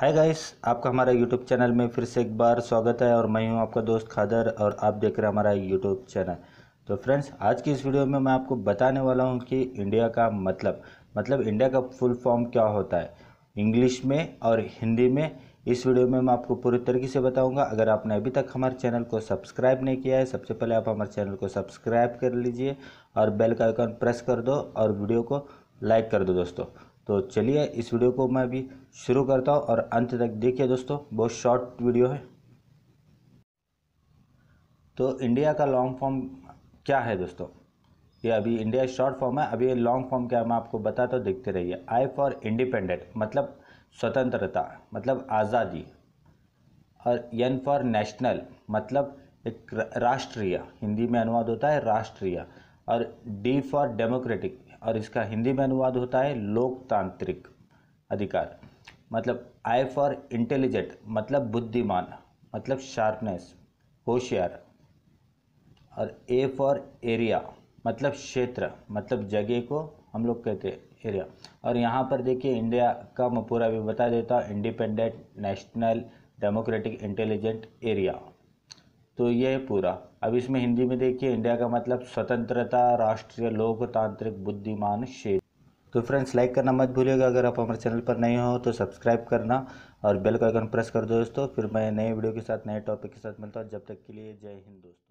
hi guys आपका हमारा YouTube channel में फिर से एक बार स्वागत है और मैं हूं आपका दोस्त खादर और आप देख रहे हैं हमारा यूट्यूब चैनल तो फ्रेंड्स आज की इस वीडियो में मैं आपको बताने वाला हूं कि इंडिया का मतलब मतलब इंडिया का फुल फॉर्म क्या होता है इंग्लिश में और हिंदी में इस वीडियो में मैं आपको पूरी तरीके से बताऊँगा अगर आपने अभी तक हमारे चैनल को सब्सक्राइब नहीं किया है सबसे पहले आप हमारे चैनल को सब्सक्राइब कर लीजिए और बेल का आइकॉन प्रेस कर दो और वीडियो को लाइक कर दो दोस्तों तो चलिए इस वीडियो को मैं अभी शुरू करता हूँ और अंत तक देखिए दोस्तों बहुत शॉर्ट वीडियो है तो इंडिया का लॉन्ग फॉर्म क्या है दोस्तों ये अभी इंडिया शॉर्ट फॉर्म है अभी ये लॉन्ग फॉर्म क्या है मैं आपको बताता हूँ देखते रहिए आई फॉर इंडिपेंडेंट मतलब स्वतंत्रता मतलब आज़ादी और एन फॉर नेशनल मतलब एक राष्ट्रीय हिंदी में अनुवाद होता है राष्ट्रीय और डी फॉर डेमोक्रेटिक और इसका हिंदी में अनुवाद होता है लोकतांत्रिक अधिकार मतलब आई फॉर इंटेलिजेंट मतलब बुद्धिमान मतलब शार्पनेस होशियार और ए फॉर एरिया मतलब क्षेत्र मतलब जगह को हम लोग कहते हैं एरिया और यहाँ पर देखिए इंडिया का मैं पूरा भी बता देता हूँ independent national democratic intelligent area तो ये पूरा अब इसमें हिंदी में देखिए इंडिया का मतलब स्वतंत्रता राष्ट्रीय लोकतांत्रिक बुद्धिमान क्षेत्र तो फ्रेंड्स लाइक करना मत भूलिएगा अगर आप हमारे चैनल पर नए हो तो सब्सक्राइब करना और बेल का आइकन प्रेस कर दो दोस्तों फिर मैं नए वीडियो के साथ नए टॉपिक के साथ मिलता हूँ जब तक के लिए जय हिंद दोस्तों